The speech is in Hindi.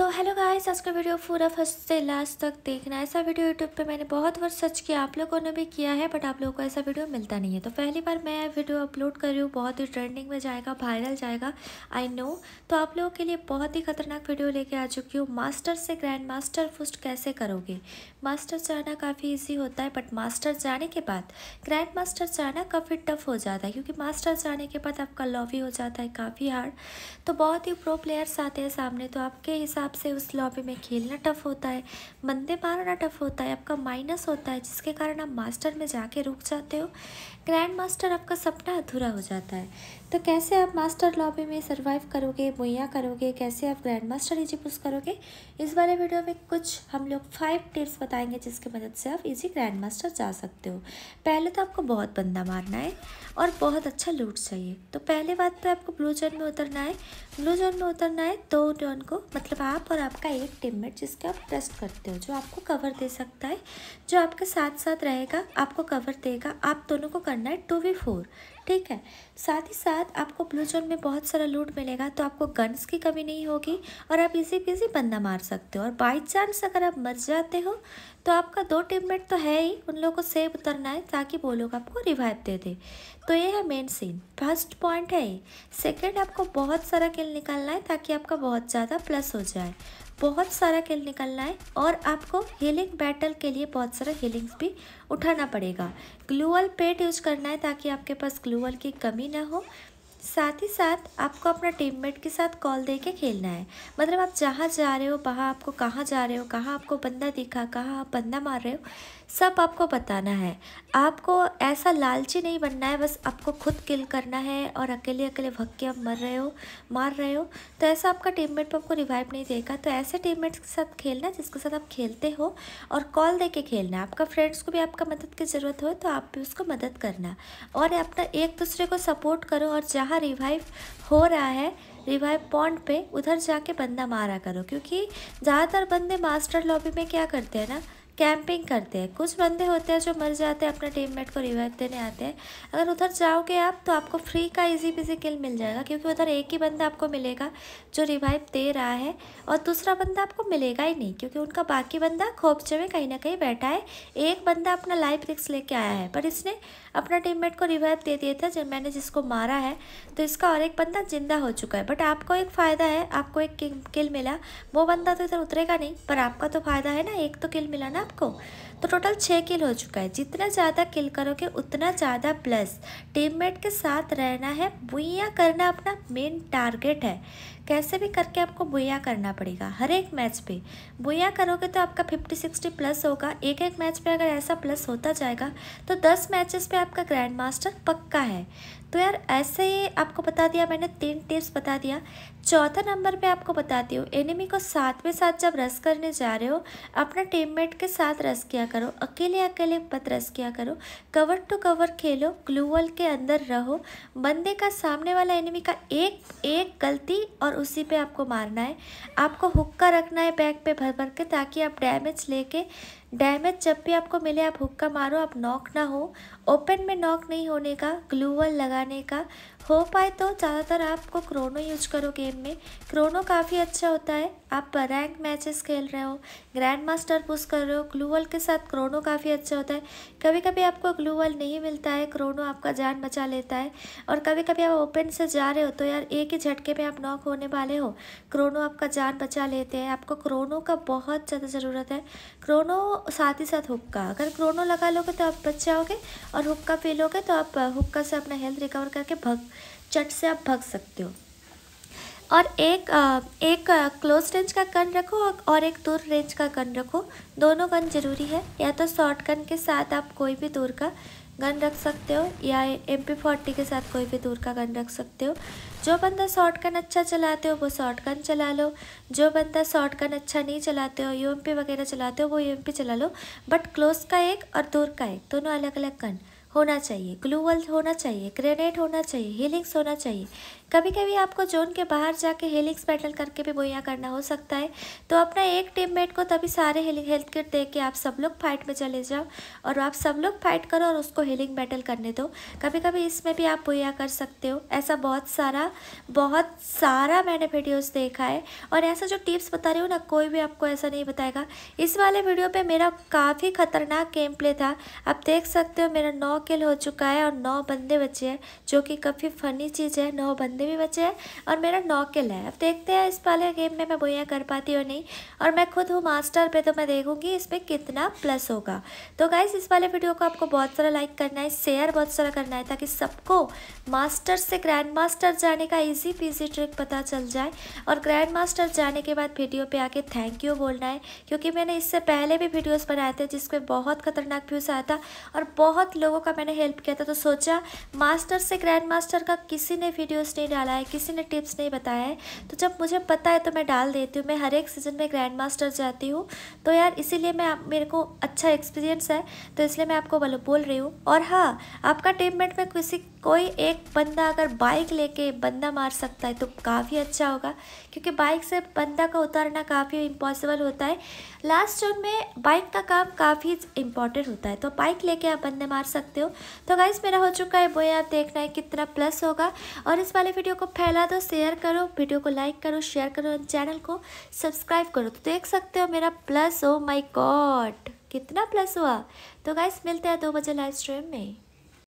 तो हेलो गाइस आज का वीडियो पूरा फर्स्ट से लास्ट तक देखना ऐसा वीडियो यूट्यूब पे मैंने बहुत बार सर्च किया आप लोगों ने भी किया है बट आप लोगों को ऐसा वीडियो मिलता नहीं है तो पहली बार मैं वीडियो अपलोड कर रही हूँ बहुत ही ट्रेंडिंग में जाएगा वायरल जाएगा आई नो तो आप लोगों के लिए बहुत ही खतरनाक वीडियो लेके आ चुकी हूँ मास्टर से ग्रैंड मास्टर फर्स्ट कैसे करोगे मास्टर जाना काफ़ी ईजी होता है बट मास्टर जाने के बाद ग्रैंड मास्टर जाना काफ़ी टफ हो जाता है क्योंकि मास्टर जाने के बाद आपका लॉबी हो जाता है काफ़ी हार्ड तो बहुत ही प्रो प्लेयर्स आते हैं सामने तो आपके हिसाब हिसाब से उस लॉबी में खेलना टफ होता है बंदे मारना टफ होता है आपका माइनस होता है जिसके कारण आप मास्टर में जाके रुक जाते हो ग्रैंड मास्टर आपका सपना अधूरा हो जाता है तो कैसे आप मास्टर लॉबी में सर्वाइव करोगे मुहैया करोगे कैसे आप ग्रैंड मास्टर इजी पुश करोगे इस वाले वीडियो में कुछ हम लोग फाइव टिप्स बताएंगे जिसकी मदद से आप इजी ग्रैंड मास्टर जा सकते हो पहले तो आपको बहुत बंदा मारना है और बहुत अच्छा लूट चाहिए तो पहले बात तो आपको ब्लू चैन में उतरना है ब्लू जोन में उतरना है दो जोन को मतलब आप और आपका एक टिमेट जिसके आप ट्रस्ट करते हो जो आपको कवर दे सकता है जो आपके साथ साथ रहेगा आपको कवर देगा आप दोनों को करना है टू वी फोर ठीक है साथ ही साथ आपको ब्लू जोन में बहुत सारा लूट मिलेगा तो आपको गन्स की कमी नहीं होगी और आप इजी पीजी बंदा मार सकते हो और बाई चांस अगर आप मर जाते हो तो आपका दो टीममेट तो है ही उन लोगों को सेव उतरना है ताकि वो लोग आपको रिवाइव दे दे तो ये है मेन सीन फर्स्ट पॉइंट है ये सेकेंड आपको बहुत सारा किल निकालना है ताकि आपका बहुत ज़्यादा प्लस हो जाए बहुत सारा किल निकलना है और आपको हीलिंग बैटल के लिए बहुत सारा हीलिंग्स भी उठाना पड़ेगा ग्लूअल पेट यूज करना है ताकि आपके पास ग्लूअल की कमी ना हो साथ ही साथ आपको अपना टीममेट के साथ कॉल दे के खेलना है मतलब आप जहाँ जा रहे हो वहाँ आपको कहाँ जा रहे हो कहाँ आपको बंदा दिखा कहाँ आप बंदा मार रहे हो सब आपको बताना है आपको ऐसा लालची नहीं बनना है बस आपको खुद किल करना है और अकेले अकेले भग के आप मर रहे हो मार रहे हो तो ऐसा आपका टीम पर आपको रिवाइव नहीं देगा तो ऐसे मेट्स के साथ खेलना जिसके साथ आप खेलते हो और कॉल दे के खेलना आपका फ्रेंड्स को भी आपका मदद की ज़रूरत हो तो आप भी उसको मदद करना और अपना एक दूसरे को सपोर्ट करो और जहाँ जहाँ रिवाइव हो रहा है रिवाइव पॉइंट पे उधर जाके बंदा मारा करो क्योंकि ज़्यादातर बंदे मास्टर लॉबी में क्या करते हैं ना कैंपिंग करते हैं कुछ बंदे होते हैं जो मर जाते हैं अपने टीममेट को रिवाइव देने आते हैं अगर उधर जाओगे आप तो आपको फ्री का इजी पिजी किल मिल जाएगा क्योंकि उधर एक ही बंदा आपको मिलेगा जो रिवाइव दे रहा है और दूसरा बंदा आपको मिलेगा ही नहीं क्योंकि उनका बाकी बंदा खोपचे में कहीं ना कहीं बैठा है एक बंदा अपना लाइफ रिक्स लेके आया है पर इसने अपना टीम को रिवाइव दे दिया था जब मैंने जिसको मारा है तो इसका और एक बंदा जिंदा हो चुका है बट आपको एक फ़ायदा है आपको एक किल मिला वो बंदा तो इधर उतरेगा नहीं पर आपका तो फ़ायदा है ना एक तो किल मिला ना आपको तो टोटल छः किल हो चुका है जितना ज़्यादा किल करोगे उतना ज़्यादा प्लस टीममेट के साथ रहना है बुइया करना अपना मेन टारगेट है कैसे भी करके आपको बुया करना पड़ेगा हर एक मैच पे बुया करोगे तो आपका फिफ्टी सिक्सटी प्लस होगा एक एक मैच पे अगर ऐसा प्लस होता जाएगा तो दस मैचेस पे आपका ग्रैंड मास्टर पक्का है तो यार ऐसे ही आपको बता दिया मैंने तीन टिप्स बता दिया चौथा नंबर पे आपको बताती हूँ एनिमी को साथ में साथ जब रस करने जा रहे हो अपना टीममेट के साथ रस किया करो अकेले अकेले पत रस किया करो कवर टू कवर खेलो ग्लूवल के अंदर रहो बंदे का सामने वाला एनिमी का एक एक गलती और और उसी पे आपको मारना है आपको हुक्का रखना है बैग पे भर भर के ताकि आप डैमेज लेके डैमेज जब भी आपको मिले आप हुक्का मारो आप नॉक ना हो ओपन में नॉक नहीं होने का ग्लूवल लगाने का हो पाए तो ज़्यादातर आपको क्रोनो यूज करो गेम में क्रोनो काफ़ी अच्छा होता है आप रैंक मैचेस खेल रहे हो ग्रैंड मास्टर पुश कर रहे हो ग्लूवल के साथ क्रोनो काफ़ी अच्छा होता है कभी कभी आपको ग्लूवल नहीं मिलता है क्रोनो आपका जान बचा लेता है और कभी कभी आप ओपन से जा रहे हो तो यार एक ही झटके में आप नॉक होने वाले हो क्रोनो आपका जान बचा लेते हैं आपको क्रोनो का बहुत ज़्यादा ज़रूरत है क्रोनो साथ ही साथ हुक्का अगर क्रोनो लगा लोगे तो आप बच जाओगे और हुक्का पी लोगे तो आप हुक्का से अपना हेल्थ रिकवर करके भग चट से आप भग सकते हो और एक एक क्लोज रेंज का गन रखो और एक दूर रेंज का गन रखो दोनों गन ज़रूरी है या तो शॉर्ट गन के साथ आप कोई भी दूर का गन रख सकते हो या एम पी फोर्टी के साथ कोई भी दूर का गन रख सकते हो जो बंदा शॉर्ट गन अच्छा चलाते हो वो शॉर्ट गन चला लो जो बंदा शॉर्ट गन अच्छा नहीं चलाते हो यू एम पी वगैरह चलाते हो वो यू एम पी चला लो बट क्लोज का एक और दूर का एक दोनों अलग अलग गन होना चाहिए ग्लूवल होना चाहिए ग्रेनेड होना चाहिए हीलिंग्स होना चाहिए कभी कभी आपको जोन के बाहर जाके हेलिंग्स बैटल करके भी मुहैया करना हो सकता है तो अपना एक टीममेट को तभी सारे हेल्थ किट दे के आप सब लोग फाइट में चले जाओ और आप सब लोग फाइट करो और उसको हेलिंग बैटल करने दो कभी कभी इसमें भी आप मुहैया कर सकते हो ऐसा बहुत सारा बहुत सारा मैंने वीडियोस देखा है और ऐसा जो टिप्स बता रही हूँ ना कोई भी आपको ऐसा नहीं बताएगा इस वाले वीडियो पर मेरा काफ़ी ख़तरनाक गेम प्ले था आप देख सकते हो मेरा नौ किल हो चुका है और नौ बंदे बचे हैं जो कि काफ़ी फ़नी चीज़ है नौ बंदे बंदे भी बचे हैं और मेरा नौ किल है अब देखते हैं इस वाले गेम में मैं बोया कर पाती हूँ नहीं और मैं खुद हूँ मास्टर पे तो मैं देखूँगी इसमें कितना प्लस होगा तो गाइज इस वाले वीडियो को आपको बहुत सारा लाइक करना है शेयर बहुत सारा करना है ताकि सबको मास्टर से ग्रैंड मास्टर जाने का ईजी पीजी ट्रिक पता चल जाए और ग्रैंड मास्टर जाने के बाद वीडियो पर आके थैंक यू बोलना है क्योंकि मैंने इससे पहले भी वीडियोज बनाए थे जिसमें बहुत खतरनाक व्यूज़ आया था और बहुत लोगों का मैंने हेल्प किया था तो सोचा मास्टर से ग्रैंड मास्टर का किसी ने वीडियोस नहीं डाला है किसी ने टिप्स नहीं बताया है तो जब मुझे पता है तो मैं डाल देती हूँ मैं हर एक सीज़न में ग्रैंड मास्टर जाती हूँ तो यार इसीलिए मैं मेरे को अच्छा एक्सपीरियंस है तो इसलिए मैं आपको बोल रही हूँ और हाँ आपका टीम में किसी कोई एक बंदा अगर बाइक लेके बंदा मार सकता है तो काफ़ी अच्छा होगा क्योंकि बाइक से बंदा का उतारना काफ़ी इम्पॉसिबल होता है लास्ट जोन में बाइक का काम काफ़ी इम्पॉर्टेंट होता है तो बाइक लेके आप बंदे मार सकते हो तो गाइस मेरा हो चुका है वो आप देखना है कितना प्लस होगा और इस वाले वीडियो को फैला दो शेयर करो वीडियो को लाइक करो शेयर करो चैनल को सब्सक्राइब करो तो देख सकते हो मेरा प्लस हो माई गॉड कितना प्लस हुआ तो गाइस मिलते हैं दो बजे लाइव स्ट्रीम में